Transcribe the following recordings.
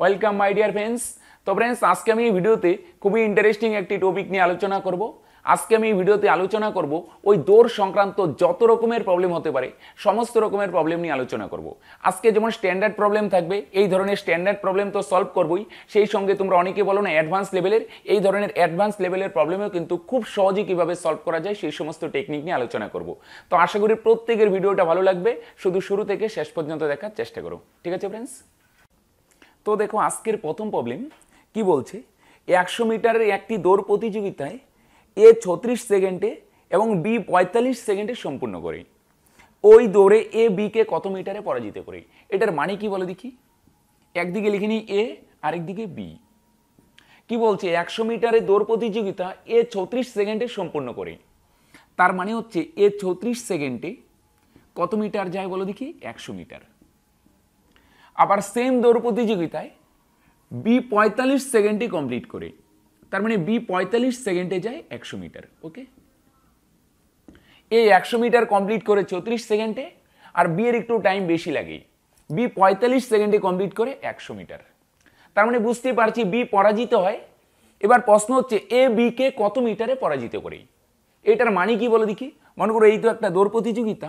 welcome my dear friends তো friends আজকে আমি এই ভিডিওতে খুবই ইন্টারেস্টিং একটি টপিক নিয়ে আলোচনা করব আজকে আমি এই ভিডিওতে আলোচনা করব ওই দৌড় সংক্রান্ত যত রকমের প্রবলেম হতে পারে সমস্ত রকমের প্রবলেম নিয়ে আলোচনা করব আজকে যেমন স্ট্যান্ডার্ড প্রবলেম থাকবে এই ধরনের স্ট্যান্ডার্ড প্রবলেম তো সলভ করবই সেই সঙ্গে তোমরা অনেকে বলো না অ্যাডভান্স লেভেলের এই ধরনের অ্যাডভান্স লেভেলের প্রবলেমেও কিন্তু খুব সহজে কীভাবে সলভ করা যায় সেই সমস্ত টেকনিক নিয়ে আলোচনা করব তো আশা করি প্রত্যেকের ভিডিওটা ভালো লাগবে শুধু শুরু থেকে শেষ পর্যন্ত দেখার চেষ্টা করো ঠিক আছে ফ্রেন্ডস তো দেখো আজকের প্রথম প্রবলেম কি বলছে একশো মিটারের একটি দৌড় প্রতিযোগিতায় এ ছত্রিশ সেকেন্ডে এবং বি পঁয়তাল্লিশ সেকেন্ডে সম্পূর্ণ করে ওই দৌড়ে এ বিকে কত মিটারে পরাজিত করে এটার মানে কি বলে দেখি একদিকে লিখে নিই এ আরেকদিকে বি কি বলছে একশো মিটারে দৌড় প্রতিযোগিতা এ ছত্রিশ সেকেন্ডে সম্পূর্ণ করে তার মানে হচ্ছে এ ছত্রিশ সেকেন্ডে কত মিটার যায় বলো দেখি একশো মিটার আবার সেম দৌড় প্রতিযোগিতায় বি পঁয়তাল্লিশ সেকেন্ডে কমপ্লিট করে তার মানে বি পঁয়তাল্লিশ সেকেন্ডে যায় একশো মিটার ওকে এই একশো মিটার কমপ্লিট করে চৌত্রিশ সেকেন্ডে আর বি এর একটু টাইম বেশি লাগে বি পঁয়তাল্লিশ সেকেন্ডে কমপ্লিট করে একশো মিটার তার মানে বুঝতে পারছি বি পরাজিত হয় এবার প্রশ্ন হচ্ছে এ বিকে কত মিটারে পরাজিত করে এটার মানে কি বলে দেখি মনে করো এই তো একটা দৌড় প্রতিযোগিতা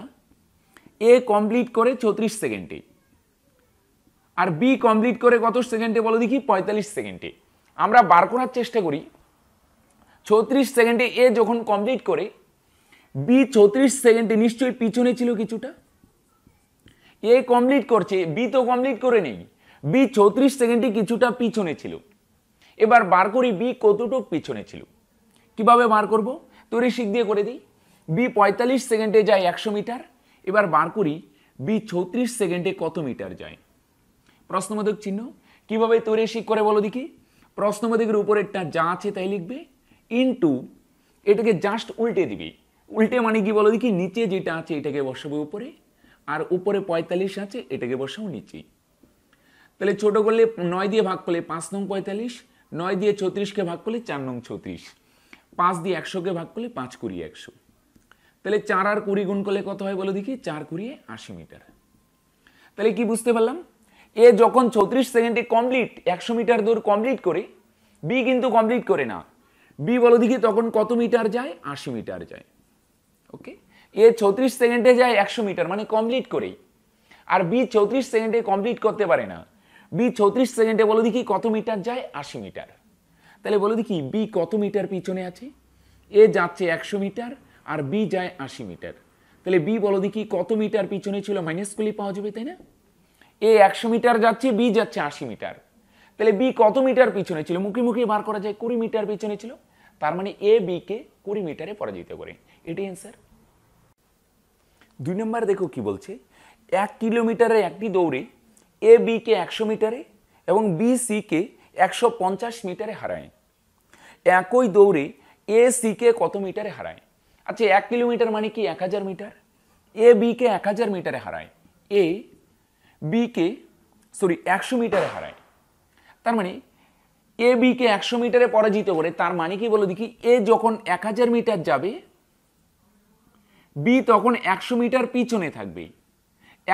এ কমপ্লিট করে চৌত্রিশ সেকেন্ডে আর বি কমপ্লিট করে কত সেকেন্ডে বলো দেখি পঁয়তাল্লিশ সেকেন্ডে আমরা বার করার চেষ্টা করি ছত্রিশ সেকেন্ডে এ যখন কমপ্লিট করে বি ছত্রিশ সেকেন্ডে নিশ্চয়ই পিছনে ছিল কিছুটা এ কমপ্লিট করছে বি তো কমপ্লিট করে নেই বি ছত্রিশ সেকেন্ডে কিছুটা পিছনে ছিল এবার বার করি বি কতটুক পিছনে ছিল কিভাবে বার করব তরি শিখ দিয়ে করে দিই বি পঁয়তাল্লিশ সেকেন্ডে যায় একশো মিটার এবার বার করি বি ছত্রিশ সেকেন্ডে কত মিটার যায় প্রশ্নবোধক চিহ্ন কীভাবে তৈরি শিখ করে বলো দেখি প্রশ্নবোধকের উপরেরটা যা আছে তাই লিখবে ইনটু এটাকে জাস্ট উল্টে দিবি উল্টে মানে কি বলো দেখি নিচে যেটা আছে এটাকে বসাবো উপরে আর উপরে পঁয়তাল্লিশ আছে এটাকে বসাবো নিচে তাহলে ছোট করলে নয় দিয়ে ভাগ করলে পাঁচ নং পঁয়তাল্লিশ নয় দিয়ে ছত্রিশকে ভাগ করলে চার নং ছত্রিশ পাঁচ দিয়ে একশোকে ভাগ করলে পাঁচ কুড়ি একশো তাহলে চার আর কুড়ি গুণ করলে কত হয় বলো দেখি চার কুড়িয়ে আশি মিটার তাহলে কি বুঝতে পারলাম এ যখন ছত্রিশ সেকেন্ডে কমপ্লিট একশো মিটার দৌড় কমপ্লিট করে বি কিন্তু কমপ্লিট করে না বি বলো দিকে তখন কত মিটার যায় আশি মিটার যায় ওকে এ ছত্রিশ সেকেন্ডে যায় একশো মিটার মানে কমপ্লিট করেই আর বি চৌত্রিশ সেকেন্ডে কমপ্লিট করতে পারে না বি চৌত্রিশ সেকেন্ডে বলো দেখি কত মিটার যায় আশি মিটার তাহলে বলো দেখি বি কত মিটার পিছনে আছে এ যাচ্ছে একশো মিটার আর বি যায় আশি মিটার তাহলে বি বলো দেখি কত মিটার পিছনে ছিল মাইনাস করলে পাওয়া যাবে তাই না এ একশো মিটার যাচ্ছে বি যাচ্ছে আশি মিটার তাহলে বি কত মিটার পিছনে ছিল মুখে বার করা যায় কুড়ি মিটার পিছনে ছিল তার মানে এ বিকে কুড়ি মিটারে পরাজিত করে এটি অ্যান্সার দুই নম্বর দেখো কি বলছে এক কিলোমিটারে একটি দৌড়ে এ বিকে একশো মিটারে এবং বি সিকে একশো পঞ্চাশ মিটারে হারায় একই দৌড়ে এ সিকে কত মিটারে হারায় আচ্ছা এক কিলোমিটার মানে কি এক হাজার মিটার এ বিকে এক হাজার মিটারে হারায় এ বিকে সরি একশো মিটারে হারায় তার মানে এ বিকে একশো মিটারে পরাজিত করে তার মানে কি বলে দেখি এ যখন এক হাজার মিটার যাবে বি তখন একশো মিটার পিছনে থাকবে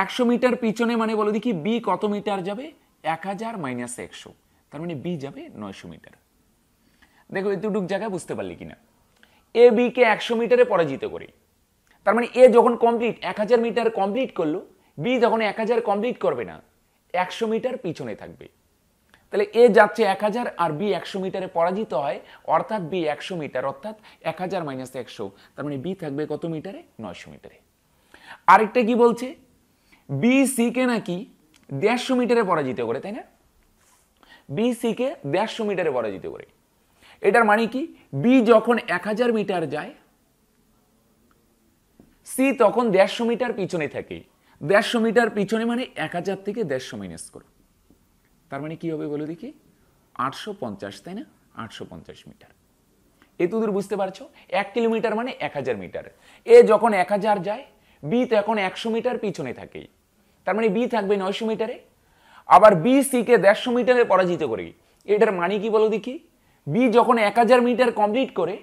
একশো মিটার পিছনে মানে বলে দেখি বি কত মিটার যাবে এক হাজার মাইনাস একশো তার মানে বি যাবে নয়শো মিটার দেখো এতটুক জায়গায় বুঝতে পারলি কিনা এ বিকে একশো মিটারে পরাজিত করে তার মানে এ যখন কমপ্লিট এক হাজার মিটার কমপ্লিট করলো বি যখন এক হাজার কমপ্লিট করবে না একশো মিটার পিছনে থাকবে তাহলে এ যাচ্ছে এক হাজার আর বি একশো মিটারে পরাজিত হয় অর্থাৎ বি একশো মিটার অর্থাৎ এক হাজার মাইনাস একশো তার মানে বি থাকবে কত মিটারে নয়শো মিটারে আরেকটা কি বলছে বি সিকে নাকি দেড়শো মিটারে পরাজিত করে তাই না বি সিকে দেড়শো মিটারে পরাজিত করে এটার মানে কি বি যখন এক হাজার মিটার যায় সি তখন দেড়শো মিটার পিছনে থাকে দেড়শো মিটার পিছনে মানে এক হাজার থেকে দেড়শো মাইনাস করো তার মানে কি হবে বলো দেখি আটশো পঞ্চাশ তাই না আটশো পঞ্চাশ মিটার দূর বুঝতে পারছো এক কিলোমিটার মানে এক হাজার মিটার এ যখন এক হাজার যায় বি তো এখন একশো মিটার পিছনে থাকেই তার মানে বি থাকবে নয়শো মিটারে আবার বি সিকে দেড়শো মিটারে পরাজিত করে এটার মানে কি বলো দেখি বি যখন এক হাজার মিটার কমপ্লিট করে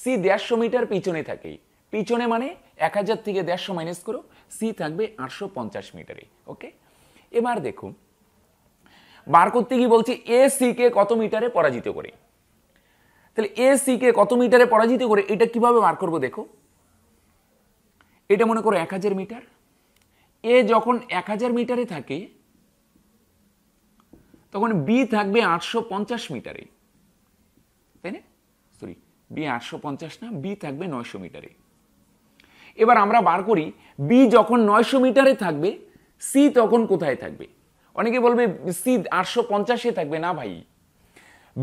সি দেড়শো মিটার পিছনে থাকে পিছনে মানে এক হাজার থেকে দেড়শো মাইনাস করো সি থাকবে আটশো পঞ্চাশ মিটারে ওকে এবার দেখুন বার করতে গিয়ে বলছে এ সিকে কত মিটারে পরাজিত করে তাহলে এ সিকে কত মিটারে পরাজিত করে এটা কিভাবে বার করবো দেখো এটা মনে করো এক হাজার মিটার এ যখন এক হাজার মিটারে থাকে তখন বি থাকবে আটশো পঞ্চাশ মিটারে তাই না সরি বি আটশো পঞ্চাশ না বি থাকবে নয়শো মিটারে এবার আমরা বার করি বি যখন নয়শো মিটারে থাকবে সি তখন কোথায় থাকবে অনেকে বলবে সি আটশো পঞ্চাশে থাকবে না ভাই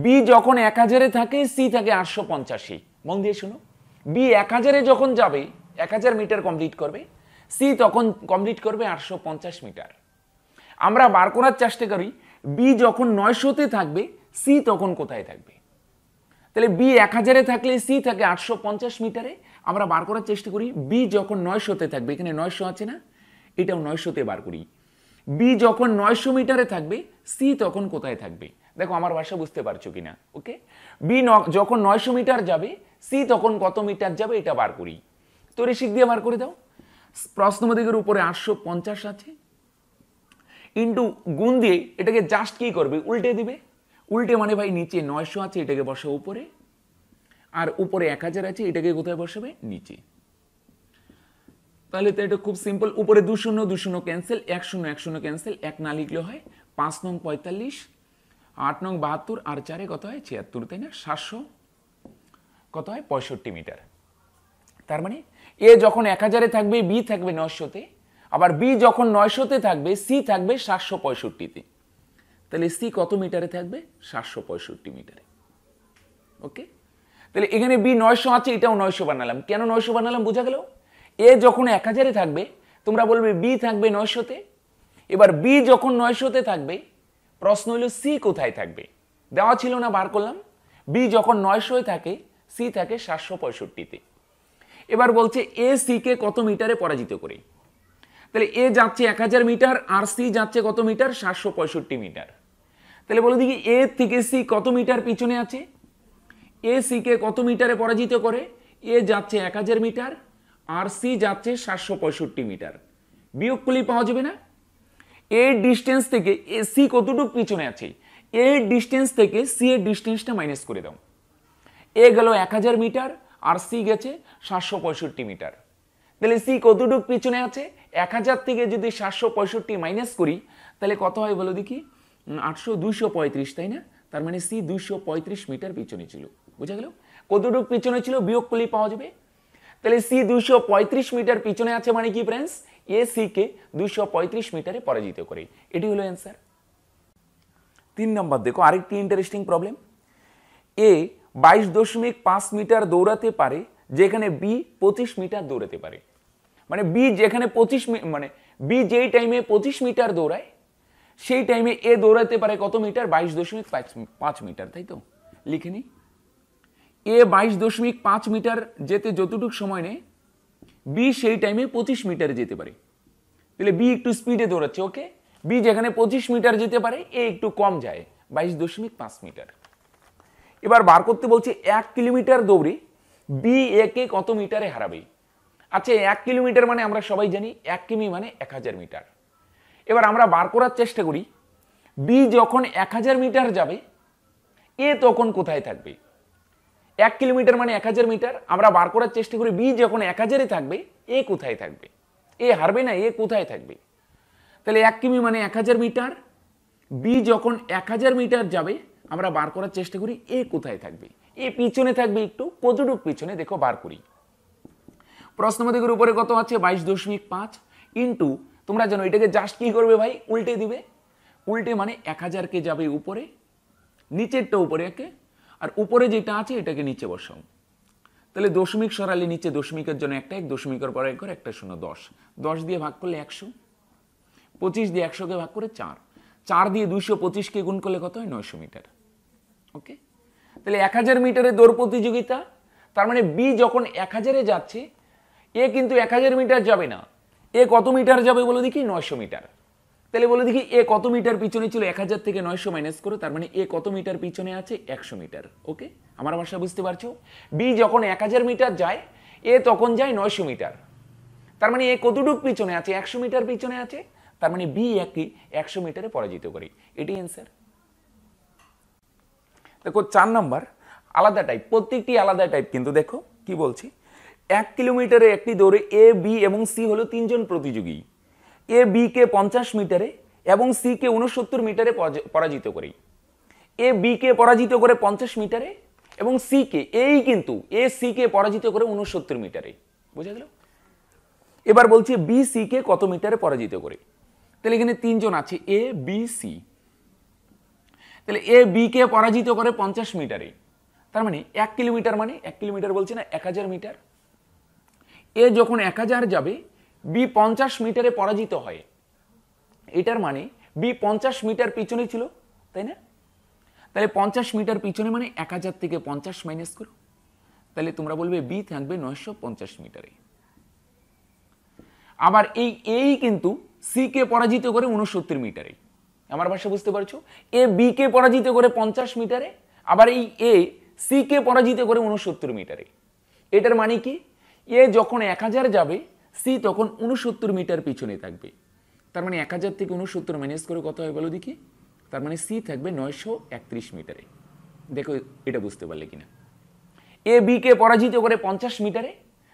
বি যখন এক হাজারে থাকে সি থাকে আটশো পঞ্চাশে মন দিয়ে শুনো বি এক হাজারে যখন যাবে এক হাজার মিটার কমপ্লিট করবে সি তখন কমপ্লিট করবে আটশো পঞ্চাশ মিটার আমরা বার করার চেষ্টা করি বি যখন নয়শোতে থাকবে সি তখন কোথায় থাকবে তাহলে বি এক হাজারে থাকলে সি থাকে আটশো পঞ্চাশ মিটারে আমরা বার করার চেষ্টা করি বি যখন নয়শোতে থাকবে এখানে নয়শো আছে না এটাও নয়শোতে বার করি বি যখন নয়শো মিটারে থাকবে সি তখন কোথায় থাকবে দেখো আমার ভাষা বুঝতে পারছো কিনা ওকে বি যখন নয়শো মিটার যাবে সি তখন কত মিটার যাবে এটা বার করি তো রেশিক দিয়ে বার করে দাও প্রশ্নমদিকের উপরে আটশো পঞ্চাশ আছে ইন্টু গুণ দিয়ে এটাকে জাস্ট কী করবে উল্টে দিবে উল্টে মানে ভাই নিচে নয়শো আছে এটাকে বসে উপরে আর উপরে এক হাজার আছে এটাকে কোথায় বসাবে নিচে তাহলে তো এটা খুব সিম্পল উপরে দু শূন্য দু শূন্য ক্যান্সেল এক শূন্য এক শূন্য ক্যান্সেল এক না লিখলে হয় পাঁচ নং পঁয়তাল্লিশ আট নং বাহাত্তর আর চারে কত হয় ছিয়াত্তর তাই না সাতশো কত হয় পঁয়ষট্টি মিটার তার মানে এ যখন এক হাজারে থাকবে বি থাকবে নয়শোতে আবার বি যখন নয়শোতে থাকবে সি থাকবে সাতশো পঁয়ষট্টিতে তাহলে সি কত মিটারে থাকবে সাতশো পঁয়ষট্টি মিটারে ওকে তাহলে এখানে বি নয়শো আছে এটাও নয়শো বানালাম কেন নয়শো বানালাম বোঝা গেল এ যখন এক হাজারে থাকবে তোমরা বলবে বি থাকবে নয়শোতে এবার বি যখন নয়শোতে থাকবে প্রশ্ন হলো সি কোথায় থাকবে দেওয়া ছিল না বার করলাম বি যখন নয়শোয় থাকে সি থাকে সাতশো পঁয়ষট্টিতে এবার বলছে এ সিকে কত মিটারে পরাজিত করে তাহলে এ যাচ্ছে এক হাজার মিটার আর সি যাচ্ছে কত মিটার সাতশো পঁয়ষট্টি মিটার তাহলে বলে দেখি এ থেকে সি কত মিটার পিছনে আছে এ সিকে কত মিটারে পরাজিত করে এ যাচ্ছে এক হাজার মিটার আর সি যাচ্ছে সাতশো পঁয়ষট্টি মিটার বিয়োগ করলেই পাওয়া যাবে না এ ডিস্টেন্স থেকে এ সি কতটুকু পিছনে আছে এ ডিস্টেন্স থেকে সি এর ডিস্টেন্সটা মাইনাস করে দাও এ গেল এক হাজার মিটার আর সি গেছে সাতশো পঁয়ষট্টি মিটার তাহলে সি কতটুকু পিছনে আছে এক হাজার থেকে যদি সাতশো পঁয়ষট্টি মাইনাস করি তাহলে কত হয় বলো দেখি আটশো দুশো পঁয়ত্রিশ তাই না তার মানে সি দুশো পঁয়ত্রিশ মিটার পিছনে ছিল বুঝা গেল কতটুকু পিছনে ছিল বিয়োগ করলেই পাওয়া যাবে তাহলে সি দুশো পঁয়ত্রিশ মিটার পিছনে আছে মানে কি ফ্রেন্ডস এ সি কে দুশো পঁয়ত্রিশ মিটারে পরাজিত করে এটি হলো অ্যান্সার তিন নম্বর দেখো আরেকটি ইন্টারেস্টিং প্রবলেম এ বাইশ দশমিক পাঁচ মিটার দৌড়াতে পারে যেখানে বি পঁচিশ মিটার দৌড়াতে পারে মানে বি যেখানে পঁচিশ মানে বি যেই টাইমে পঁচিশ মিটার দৌড়ায় সেই টাইমে এ দৌড়াতে পারে কত মিটার বাইশ দশমিক পাঁচ মিটার তাই তো লিখে নিই এ বাইশ দশমিক পাঁচ মিটার যেতে যতটুকু সময় নেয় বি সেই টাইমে পঁচিশ মিটারে যেতে পারে তাহলে বি একটু স্পিডে দৌড়াচ্ছে ওকে বি যেখানে পঁচিশ মিটার যেতে পারে এ একটু কম যায় বাইশ দশমিক পাঁচ মিটার এবার বার করতে বলছে এক কিলোমিটার দৌড়ে বি একে কত মিটারে হারাবে আচ্ছা এক কিলোমিটার মানে আমরা সবাই জানি এক কিমি মানে এক হাজার মিটার এবার আমরা বার করার চেষ্টা করি বি যখন এক হাজার মিটার যাবে এ তখন কোথায় থাকবে এক কিলোমিটার মানে এক হাজার মিটার আমরা বার করার চেষ্টা করি বি যখন এক হাজারে থাকবে এ কোথায় থাকবে এ হারবে না এ কোথায় থাকবে তাহলে এক কিমি মানে এক হাজার মিটার বি যখন এক হাজার মিটার যাবে আমরা বার করার চেষ্টা করি এ কোথায় থাকবে এ পিছনে থাকবে একটু কতটুক পিছনে দেখো বার করি প্রশ্নমতিকের উপরে কত আছে বাইশ দশমিক পাঁচ ইন্টু তোমরা জানো এটাকে জাস্ট কি করবে ভাই উল্টে দিবে উল্টে মানে এক হাজারকে যাবে উপরে নিচেরটা উপরে একে আর উপরে যেটা আছে এটাকে নিচে বসাও তাহলে দশমিক সরালে নিচে দশমিকের জন্য একটা এক দশমিকের পর এক করে একটা শূন্য দশ দশ দিয়ে ভাগ করলে একশো পঁচিশ দিয়ে একশোকে ভাগ করে চার চার দিয়ে দুইশো পঁচিশকে গুণ করলে কত হয় নয়শো মিটার ওকে তাহলে এক হাজার মিটারের দৌড় প্রতিযোগিতা তার মানে বি যখন এক হাজারে যাচ্ছে এ কিন্তু এক হাজার মিটার যাবে না এ কত মিটার যাবে বলো দেখি নয়শো মিটার তাহলে বলে দেখি এ কত মিটার পিছনে ছিল এক হাজার থেকে নয়শো মাইনাস করে তার মানে এ কত মিটার পিছনে আছে একশো মিটার ওকে আমার ভাষা বুঝতে পারছো বি যখন এক হাজার মিটার যায় এ তখন যায় নয়শো মিটার তার মানে এ কতটুক পিছনে আছে একশো মিটার পিছনে আছে তার মানে বি একই একশো মিটারে পরাজিত করি এটি অ্যান্সার দেখো চার নাম্বার আলাদা টাইপ প্রত্যেকটি আলাদা টাইপ কিন্তু দেখো কি বলছি এক কিলোমিটারে একটি দৌড়ে এ বি এবং সি হলো তিনজন প্রতিযোগী এ বিকে পঞ্চাশ মিটারে এবং সিকে উনসত্তর মিটারে পরাজিত করি এ বিকে পরাজিত করে পঞ্চাশ মিটারে এবং সিকে এই কিন্তু এ সিকে পরাজিত করে উনসত্তর মিটারে বোঝা গেল এবার বলছে বি সিকে কত মিটারে পরাজিত করে তাহলে এখানে তিনজন আছে এ বি সি তাহলে এ বিকে পরাজিত করে পঞ্চাশ মিটারে তার মানে এক কিলোমিটার মানে এক কিলোমিটার বলছে না এক হাজার মিটার এ যখন এক হাজার যাবে বি পঞ্চাশ মিটারে পরাজিত হয় এটার মানে বি পঞ্চাশ মিটার পিছনে ছিল তাই না তাহলে পঞ্চাশ মিটার পিছনে মানে এক হাজার থেকে পঞ্চাশ মাইনাস করো তাহলে তোমরা বলবে বি থাকবে নয়শো পঞ্চাশ মিটারে আবার এই এই কিন্তু সি কে পরাজিত করে উনসত্তর মিটারে আমার ভাষা বুঝতে পারছো এ বি কে পরাজিত করে পঞ্চাশ মিটারে আবার এই এ সি কে পরাজিত করে উনসত্তর মিটারে এটার মানে কি এ যখন এক হাজার যাবে সি তখন উনসত্তর মিটার পিছনে থাকবে তার মানে এক হাজার থেকে উনসত্তর মাইনাস করে কত হয় বলো দেখি তার মানে সি থাকবে নয়শো একত্রিশ মিটারে দেখো এটা বুঝতে পারলে কিনা এ বিকে পরাজিত করে পঞ্চাশ মিটারে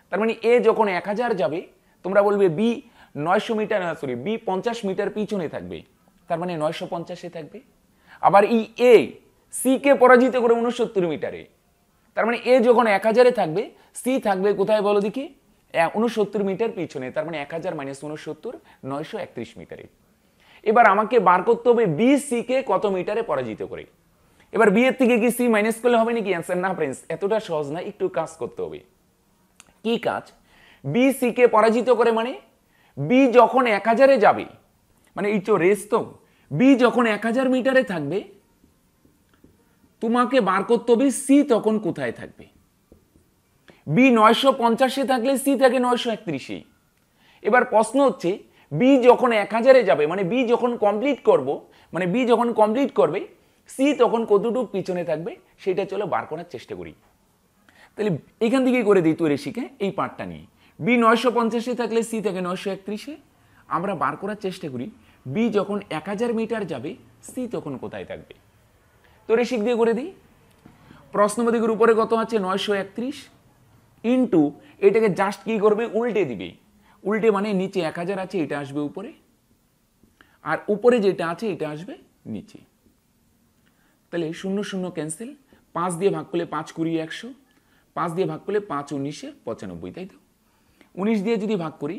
তার মানে এ যখন এক হাজার যাবে তোমরা বলবে বি নয়শো মিটার সরি বি পঞ্চাশ মিটার পিছনে থাকবে তার মানে নয়শো পঞ্চাশে থাকবে আবার ই এ সিকে পরাজিত করে উনসত্তর মিটারে তার মানে এ যখন এক হাজারে থাকবে সি থাকবে কোথায় বলো দেখি উনসত্তর মিটার পিছনে তার মানে এক হাজার মাইনাস উনসত্তর নয়শো একত্রিশ মিটারে এবার আমাকে বার করতে হবে বি সিকে কত মিটারে পরাজিত করে এবার বি এর থেকে কি সি মাইনাস করলে হবে নাকি অ্যান্সার না ফ্রেন্ডস এতটা সহজ না একটু কাজ করতে হবে কি কাজ বি সিকে পরাজিত করে মানে বি যখন এক হাজারে যাবে মানে এই তো রেস তো বি যখন এক হাজার মিটারে থাকবে তোমাকে বার করতে হবে সি তখন কোথায় থাকবে বি নয়শো পঞ্চাশে থাকলে সি থাকে নয়শো একত্রিশে এবার প্রশ্ন হচ্ছে বি যখন এক হাজারে যাবে মানে বি যখন কমপ্লিট করব মানে বি যখন কমপ্লিট করবে সি তখন কতটুকু পিছনে থাকবে সেটা চলো বার করার চেষ্টা করি তাহলে এখান থেকেই করে দিই তৈরি শিখে এই পার্টটা নিয়ে বি নয়শো পঞ্চাশে থাকলে সি থাকে নয়শো একত্রিশে আমরা বার করার চেষ্টা করি বি যখন এক হাজার মিটার যাবে সি তখন কোথায় থাকবে তো শিখ দিয়ে করে দিই প্রশ্নপতিকের উপরে কত আছে নয়শো একত্রিশ ইন্টু এটাকে জাস্ট কী করবে উল্টে দিবে উল্টে মানে নিচে এক হাজার আছে এটা আসবে উপরে আর উপরে যেটা আছে এটা আসবে নিচে তাহলে শূন্য শূন্য ক্যান্সেল পাঁচ দিয়ে ভাগ করলে পাঁচ কুড়ি একশো পাঁচ দিয়ে ভাগ করলে পাঁচ উনিশে পঁচানব্বই তাই তো উনিশ দিয়ে যদি ভাগ করি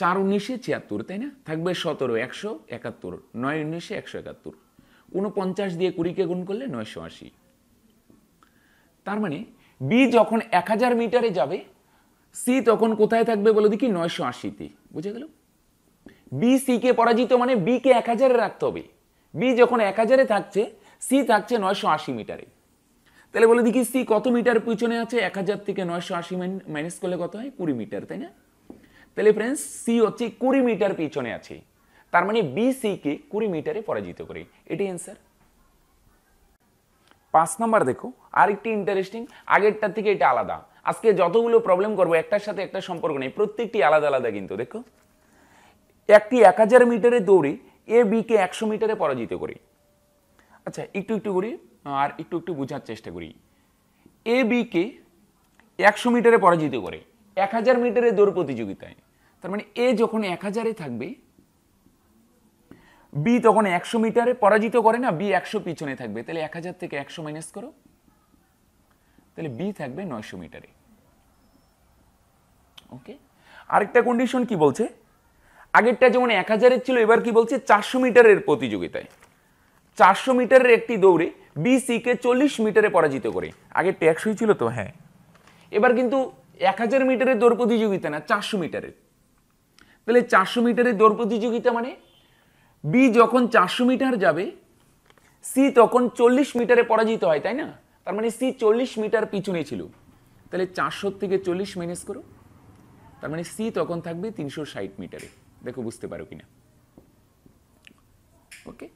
চার উনিশে ছিয়াত্তর তাই না থাকবে সতেরো একশো একাত্তর নয় উনিশে একশো একাত্তর উনপঞ্চাশ দিয়ে কুড়িকে গুণ করলে নয়শো আশি তার মানে বি যখন এক হাজার মিটারে যাবে সি তখন কোথায় থাকবে বলে দেখি নয়শো আশিতে বুঝে গেল বি সিকে পরাজিত মানে বিকে এক হাজারে রাখতে হবে বি যখন এক হাজারে থাকছে সি থাকছে নয়শো আশি মিটারে তাহলে বলে দেখি সি কত মিটার পিছনে আছে এক হাজার থেকে নয়শো আশি মাইনাস করলে কত হয় কুড়ি মিটার তাই না তাহলে ফ্রেন্ডস সি হচ্ছে কুড়ি মিটার পিছনে আছে তার মানে বি সিকে কুড়ি মিটারে পরাজিত করে এটাই অ্যান্সার পাঁচ নাম্বার দেখো আরেকটি ইন্টারেস্টিং আগেরটার থেকে এটা আলাদা আজকে যতগুলো প্রবলেম করবো একটার সাথে একটা সম্পর্ক নেই প্রত্যেকটি আলাদা আলাদা কিন্তু দেখো একটি এক হাজার মিটারে দৌড়ে এ বিকে একশো মিটারে পরাজিত করি আচ্ছা একটু একটু করি আর একটু একটু বোঝার চেষ্টা করি এ বিকে একশো মিটারে পরাজিত করে এক হাজার মিটারে দৌড় প্রতিযোগিতায় তার মানে এ যখন এক হাজারে থাকবে বি তখন একশো মিটারে পরাজিত করে না বি একশো পিছনে থাকবে তাহলে এক হাজার থেকে একশো মাইনাস করো তাহলে বি থাকবে নয়শো মিটারে ওকে আরেকটা কন্ডিশন কি বলছে আগেরটা যেমন এক হাজারের ছিল এবার কি বলছে চারশো মিটারের প্রতিযোগিতায় চারশো মিটারের একটি দৌড়ে বি সিকে চল্লিশ মিটারে পরাজিত করে আগেরটা একশোই ছিল তো হ্যাঁ এবার কিন্তু এক হাজার মিটারের দৌড় প্রতিযোগিতা না চারশো মিটারের তাহলে চারশো মিটারের দৌড় প্রতিযোগিতা মানে বি যখন চারশো মিটার যাবে সি তখন চল্লিশ মিটারে পরাজিত হয় তাই না তার মানে সি চল্লিশ মিটার পিছনে ছিল তাহলে চারশো থেকে চল্লিশ মাইনাস করো তার মানে সি তখন থাকবে তিনশো ষাট মিটারে দেখো বুঝতে পারো কিনা ওকে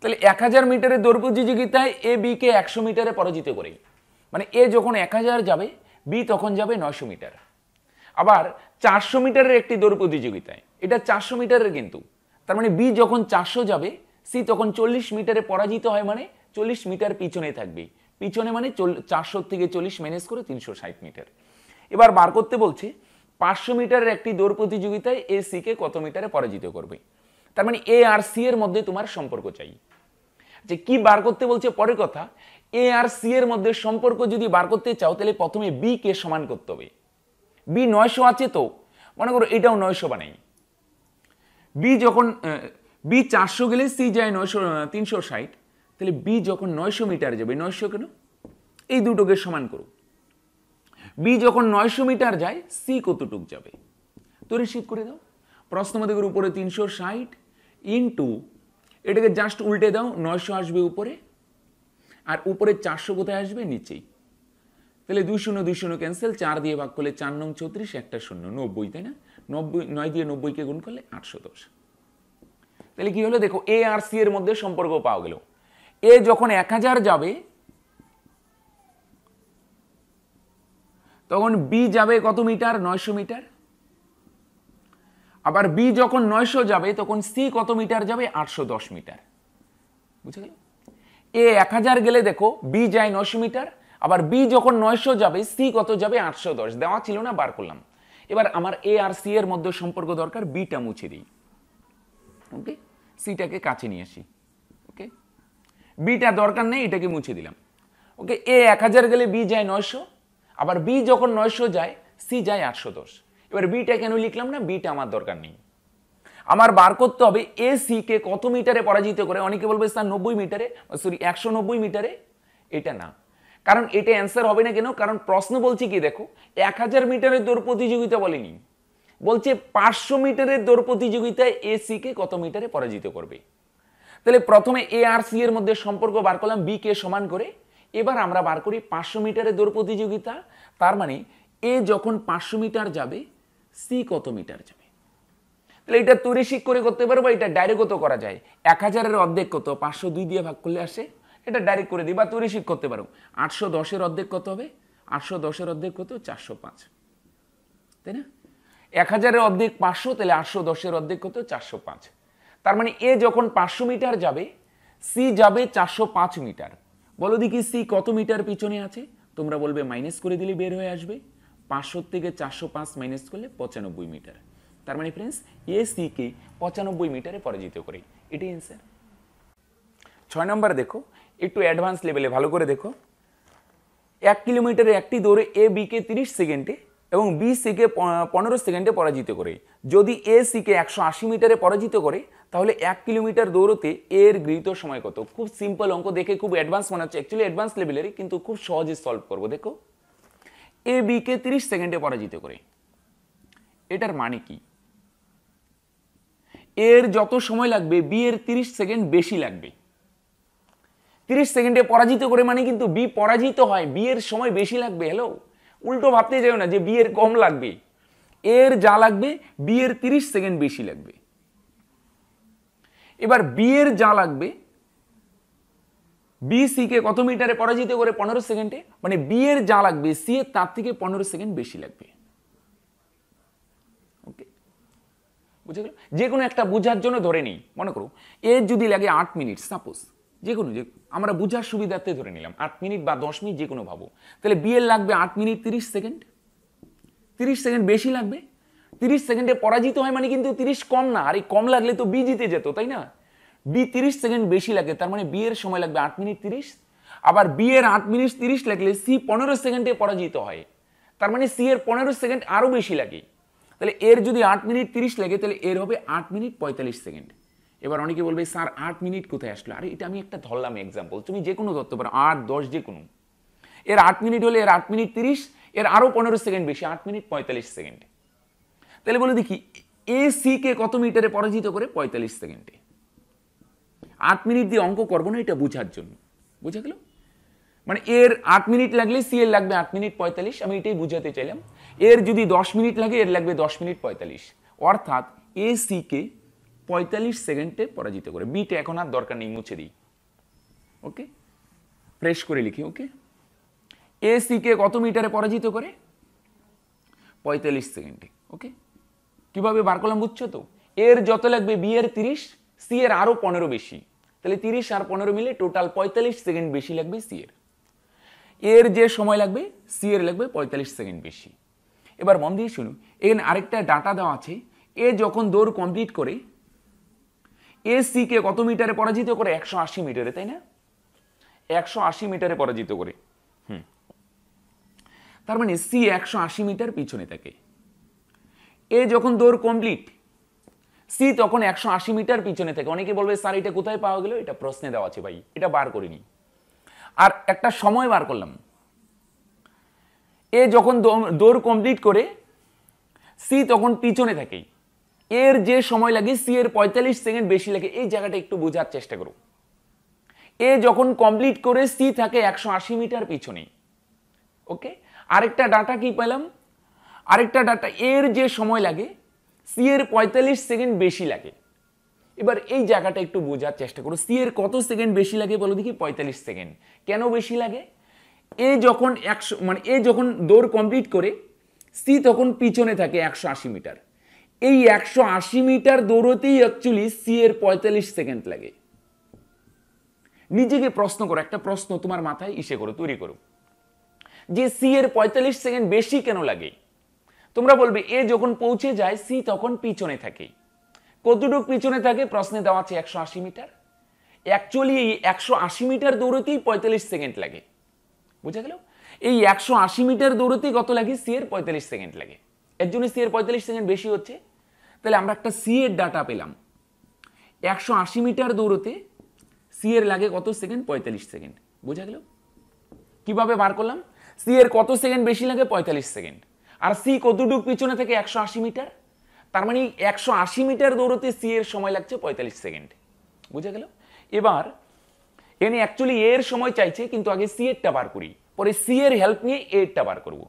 তাহলে এক হাজার মিটারের দৌড় প্রতিযোগিতায় এ বিকে একশো মিটারে পরাজিত করে মানে এ যখন এক হাজার যাবে বি তখন যাবে নয়শো মিটার আবার চারশো মিটারের একটি দৌড় প্রতিযোগিতায় এটা চারশো মিটারের কিন্তু তার মানে বি যখন চারশো যাবে সি তখন চল্লিশ মিটারে পরাজিত হয় মানে চল্লিশ মিটার পিছনে থাকবে পিছনে মানে চারশো থেকে চল্লিশ মাইনাস করে তিনশো ষাট মিটার এবার বার করতে বলছে পাঁচশো মিটারের একটি দৌড় প্রতিযোগিতায় এ সিকে কত মিটারে পরাজিত করবে তার মানে এ আর সি এর মধ্যে তোমার সম্পর্ক চাই যে কি বার করতে বলছে পরের কথা এ আর সি এর মধ্যে সম্পর্ক যদি বার করতে চাও তাহলে প্রথমে বি কে সমান করতে হবে বি নয়শো আছে তো মনে করো এটাও নয়শো বানাই বি যখন বি চারশো গেলে সি যায় নয়শো তিনশো ষাট তাহলে বি যখন নয়শো মিটার যাবে নয়শো কেন এই দুটোকে সমান করো বি যখন নয়শো মিটার যায় সি কতটুক যাবে তো রিসিভ করে দাও প্রশ্ন উপরে তিনশো ষাট ইন্টু এটাকে জাস্ট উল্টে দাও নয়শো আসবে উপরে আর উপরে চারশো কোথায় আসবে নিচেই তাহলে দুই শূন্য দুই শূন্য ক্যান্সেল চার দিয়ে ভাগ করলে চার নং ছত্রিশ একটা শূন্য নব্বই তাই না নব্বই নয় দিয়ে নব্বইকে গুণ করলে আটশো দশ তাহলে কি হলো দেখো এ আর সি এর মধ্যে সম্পর্ক পাওয়া গেল এ যখন এক হাজার যাবে তখন বি যাবে কত মিটার নয়শো মিটার আবার বি যখন নয়শো যাবে তখন সি কত মিটার যাবে আটশো দশ মিটার বুঝে গেল এ এক হাজার গেলে দেখো বি যায় নয়শো মিটার আবার বি যখন নয়শো যাবে সি কত যাবে আটশো দশ দেওয়া ছিল না বার করলাম এবার আমার এ আর সি এর মধ্যে সম্পর্ক দরকার বিটা মুছে দিই ওকে সিটাকে কাছে নিয়ে আসি ওকে বিটা দরকার নেই এটাকে মুছে দিলাম ওকে এ এক হাজার গেলে বি যায় নয়শো আবার বি যখন নয়শো যায় সি যায় আটশো দশ এবার বিটা কেন লিখলাম না বিটা আমার দরকার নেই আমার বার করতে হবে এ সিকে কত মিটারে পরাজিত করে অনেকে বলবে স্যার নব্বই মিটারে সরি একশো নব্বই মিটারে এটা না কারণ এটা অ্যান্সার হবে না কেন কারণ প্রশ্ন বলছে কি দেখো এক হাজার মিটারের দৌড় প্রতিযোগিতা বলেনি বলছে পাঁচশো মিটারের দৌড় প্রতিযোগিতায় এ কে কত মিটারে পরাজিত করবে তাহলে প্রথমে এ আর সি এর মধ্যে সম্পর্ক বার করলাম বি কে সমান করে এবার আমরা বার করি পাঁচশো মিটারের দৌড় প্রতিযোগিতা তার মানে এ যখন পাঁচশো মিটার যাবে সি কত মিটার যাবে তাহলে এটা তৈরি শিক করে করতে পারবো এটা ডাইরেক্ট করা যায় এক হাজারের অর্ধেক কত পাঁচশো দুই দিয়ে ভাগ করলে আসে এটা ডাইরেক্ট করে দিই বা তুমি রিসিভ করতে পারো আটশো দশের অর্ধেক কত হবে আটশো দশের অর্ধেক কত চারশো পাঁচ তাই না এক হাজারের অর্ধেক পাঁচশো তাহলে আটশো দশের অর্ধেক কত চারশো পাঁচ তার মানে এ যখন পাঁচশো মিটার যাবে সি যাবে চারশো পাঁচ মিটার বলো দেখি সি কত মিটার পিছনে আছে তোমরা বলবে মাইনাস করে দিলে বের হয়ে আসবে পাঁচশোর থেকে চারশো পাঁচ মাইনাস করলে পঁচানব্বই মিটার তার মানে ফ্রেন্ডস এ সিকে পঁচানব্বই মিটারে পরাজিত করে এটাই অ্যান্সার ছয় নম্বর দেখো একটু অ্যাডভান্স লেভেলে ভালো করে দেখো এক কিলোমিটারে একটি দৌড়ে এ বিকে তিরিশ সেকেন্ডে এবং বি সিকে পনেরো সেকেন্ডে পরাজিত করে যদি এ সিকে একশো আশি মিটারে পরাজিত করে তাহলে এক কিলোমিটার দৌড়তে এর গৃহীত সময় কত খুব সিম্পল অঙ্ক দেখে খুব অ্যাডভান্স মনে হচ্ছে অ্যাকচুয়ালি অ্যাডভান্স লেভেলেরই কিন্তু খুব সহজে সলভ করবো দেখো এ বিকে তিরিশ সেকেন্ডে পরাজিত করে এটার মানে কি এর যত সময় লাগবে বি এর তিরিশ সেকেন্ড বেশি লাগবে তিরিশ সেকেন্ডে পরাজিত করে মানে কিন্তু বি পরাজিত হয় বিয়ের সময় বেশি লাগবে হ্যালো উল্টো ভাবতে যাও না যে বিয়ের কম লাগবে এর যা লাগবে বিয়ের তিরিশ সেকেন্ড বেশি লাগবে এবার বিয়ের যা লাগবে বি সিকে কত মিটারে পরাজিত করে পনেরো সেকেন্ডে মানে বিয়ের যা লাগবে সি এর তার থেকে পনেরো সেকেন্ড বেশি লাগবে ওকে বুঝে গেল যে কোনো একটা বোঝার জন্য ধরে নেই মনে করো এর যদি লাগে আট মিনিট সাপোজ যে কোনো যে আমরা বোঝার সুবিধার্থে ধরে নিলাম আট মিনিট বা দশ মিনিট যে কোনো ভাবো তাহলে বিয়ের লাগবে আট মিনিট তিরিশ সেকেন্ড তিরিশ সেকেন্ড বেশি লাগবে তিরিশ সেকেন্ডে পরাজিত হয় মানে কিন্তু তিরিশ কম না আর এই কম লাগলে তো বি জিতে যেত তাই না বি তিরিশ সেকেন্ড বেশি লাগে তার মানে বিয়ের সময় লাগবে আট মিনিট তিরিশ আবার বিয়ের আট মিনিট তিরিশ লাগলে সি পনেরো সেকেন্ডে পরাজিত হয় তার মানে সি এর পনেরো সেকেন্ড আরও বেশি লাগে তাহলে এর যদি আট মিনিট তিরিশ লাগে তাহলে এর হবে আট মিনিট পঁয়তাল্লিশ সেকেন্ড এবার অনেকে বলবে স্যার আট মিনিট কোথায় আসলো আরে এটা আমি একটা ধরলাম এক্সাম্পল তুমি যে কোনো ধরতে পারো আট দশ যে কোনো এর আট মিনিট হলে এর আট মিনিট তিরিশ এর আরও পনেরো সেকেন্ড বেশি আট মিনিট পঁয়তাল্লিশ সেকেন্ড তাহলে বলে দেখি এ সিকে কত মিটারে পরাজিত করে পঁয়তাল্লিশ সেকেন্ডে আট মিনিট দিয়ে অঙ্ক করবো না এটা বোঝার জন্য বুঝা গেল মানে এর আট মিনিট লাগলে সি এর লাগবে আট মিনিট পঁয়তাল্লিশ আমি এটাই বুঝাতে চাইলাম এর যদি দশ মিনিট লাগে এর লাগবে দশ মিনিট পঁয়তাল্লিশ অর্থাৎ এ সিকে কে পঁয়তাল্লিশ সেকেন্ডে পরাজিত করে বিটা এখন আর দরকার নেই মুছে দিই ওকে ফ্রেশ করে লিখি ওকে এ সিকে কত মিটারে পরাজিত করে পঁয়তাল্লিশ সেকেন্ডে ওকে কীভাবে বার করলাম বুঝছো তো এর যত লাগবে বি এর তিরিশ সি এর আরও পনেরো বেশি তাহলে তিরিশ আর পনেরো মিলে টোটাল পঁয়তাল্লিশ সেকেন্ড বেশি লাগবে সি এর এর যে সময় লাগবে সি এর লাগবে পঁয়তাল্লিশ সেকেন্ড বেশি এবার মন দিয়ে শুনুন এখানে আরেকটা ডাটা দেওয়া আছে এ যখন দৌড় কমপ্লিট করে এসিকে কত মিটারে পরাজিত করে একশো আশি মিটারে তাই না একশো আশি মিটারে পরাজিত করে হুম তার মানে সি একশো আশি মিটার পিছনে থাকে এ যখন দৌড় কমপ্লিট সি তখন একশো আশি মিটার পিছনে থাকে অনেকে বলবে স্যার এটা কোথায় পাওয়া গেল এটা প্রশ্নে দেওয়া আছে ভাই এটা বার করিনি আর একটা সময় বার করলাম এ যখন দৌড় কমপ্লিট করে সি তখন পিছনে থাকে এর যে সময় লাগে সি এর পঁয়তাল্লিশ সেকেন্ড বেশি লাগে এই জায়গাটা একটু বোঝার চেষ্টা করুন এ যখন কমপ্লিট করে সি থাকে একশো আশি মিটার পিছনে ওকে আরেকটা ডাটা কি পেলাম আরেকটা ডাটা এর যে সময় লাগে সি এর পঁয়তাল্লিশ সেকেন্ড বেশি লাগে এবার এই জায়গাটা একটু বোঝার চেষ্টা করো সি এর কত সেকেন্ড বেশি লাগে বলো দেখি পঁয়তাল্লিশ সেকেন্ড কেন বেশি লাগে এ যখন একশো মানে এ যখন দৌড় কমপ্লিট করে সি তখন পিছনে থাকে একশো আশি মিটার এই একশো আশি মিটার দৌড়তেই অ্যাকচুয়ালি সি এর পঁয়তাল্লিশ সেকেন্ড লাগে নিজেকে প্রশ্ন করো একটা প্রশ্ন তোমার মাথায় ইসে করো তৈরি করো যে সি এর পঁয়তাল্লিশ সেকেন্ড বেশি কেন লাগে তোমরা বলবে এ যখন পৌঁছে যায় সি তখন পিছনে থাকে কতটুক পিছনে থাকে প্রশ্নে দেওয়া আছে একশো আশি মিটার অ্যাকচুয়ালি এই একশো আশি মিটার দৌড়তেই পঁয়তাল্লিশ সেকেন্ড লাগে বুঝা গেল এই একশো আশি মিটার দৌড়তেই কত লাগে সি এর পঁয়তাল্লিশ সেকেন্ড লাগে এর জন্য সি এর পঁয়তাল্লিশ সেকেন্ড বেশি হচ্ছে তাহলে আমরা একটা সি এর ডাটা পেলাম একশো আশি মিটার দৌড়তে সি এর লাগে কত সেকেন্ড পঁয়তাল্লিশ সেকেন্ড বোঝা গেল কীভাবে বার করলাম সি এর কত সেকেন্ড বেশি লাগে পঁয়তাল্লিশ সেকেন্ড আর সি কতটুক পিছনে থেকে একশো আশি মিটার তার মানে একশো আশি মিটার দৌড়তে সি এর সময় লাগছে পঁয়তাল্লিশ সেকেন্ড বুঝা গেল এবার এনে অ্যাকচুয়ালি এর সময় চাইছে কিন্তু আগে সি এরটা বার করি পরে সি এর হেল্প নিয়ে এরটা বার করবো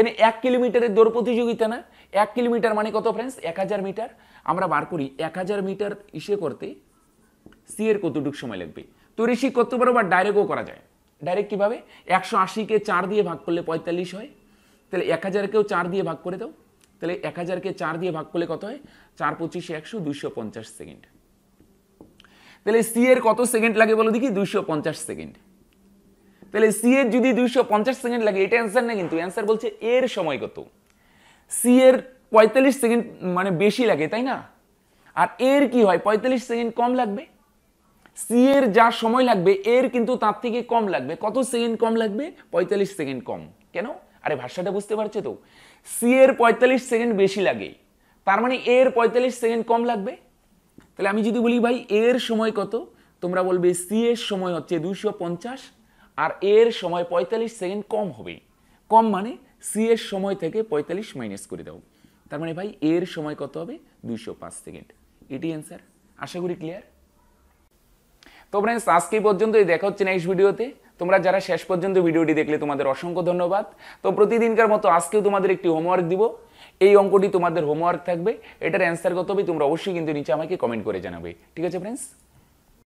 এর এক কিলোমিটারের দৌড় প্রতিযোগিতা না এক কিলোমিটার মানে কত ফ্রেন্ডস এক হাজার মিটার আমরা বার করি এক হাজার মিটার ইসে করতে সি এর কতটুকু সময় লাগবে তো ঋষি করতে পারো বা ডাইরেক্টও করা যায় ডাইরেক্ট কীভাবে একশো আশিকে চার দিয়ে ভাগ করলে পঁয়তাল্লিশ হয় তাহলে এক হাজারকেও চার দিয়ে ভাগ করে দাও তাহলে এক হাজারকে চার দিয়ে ভাগ করলে কত হয় চার পঁচিশে একশো দুশো পঞ্চাশ সেকেন্ড তাহলে সি এর কত সেকেন্ড লাগে বলো দেখি দুশো পঞ্চাশ সেকেন্ড তাহলে সি এর যদি দুইশো পঞ্চাশ সেকেন্ড লাগে এটা অ্যান্সার না কিন্তু অ্যান্সার বলছে এর সময় কত সি এর পঁয়তাল্লিশ সেকেন্ড মানে বেশি লাগে তাই না আর এর কি হয় পঁয়তাল্লিশ সেকেন্ড কম লাগবে সি এর যা সময় লাগবে এর কিন্তু তার থেকে কম লাগবে কত সেকেন্ড কম লাগবে পঁয়তাল্লিশ সেকেন্ড কম কেন আরে ভাষাটা বুঝতে পারছো তো সি এর পঁয়তাল্লিশ সেকেন্ড বেশি লাগে তার মানে এর পঁয়তাল্লিশ সেকেন্ড কম লাগবে তাহলে আমি যদি বলি ভাই এর সময় কত তোমরা বলবে সি এর সময় হচ্ছে দুশো পঞ্চাশ আর এর সময় ৪৫ সেকেন্ড কম হবে কম মানে সি এর সময় থেকে ৪৫ মাইনাস করে দাও তার মানে ভাই এর সময় কত হবে দুইশো পাঁচ সেকেন্ড এটি অ্যান্সার আশা করি ক্লিয়ার তো ফ্রেন্ডস আজকে পর্যন্তই দেখা হচ্ছে নেক্সট ভিডিওতে তোমরা যারা শেষ পর্যন্ত ভিডিওটি দেখলে তোমাদের অসংখ্য ধন্যবাদ তো প্রতিদিনকার মতো আজকেও তোমাদের একটি হোমওয়ার্ক দিব এই অঙ্কটি তোমাদের হোমওয়ার্ক থাকবে এটার অ্যান্সার কত হবে তোমরা অবশ্যই কিন্তু নিচে আমাকে কমেন্ট করে জানাবে ঠিক আছে ফ্রেন্ডস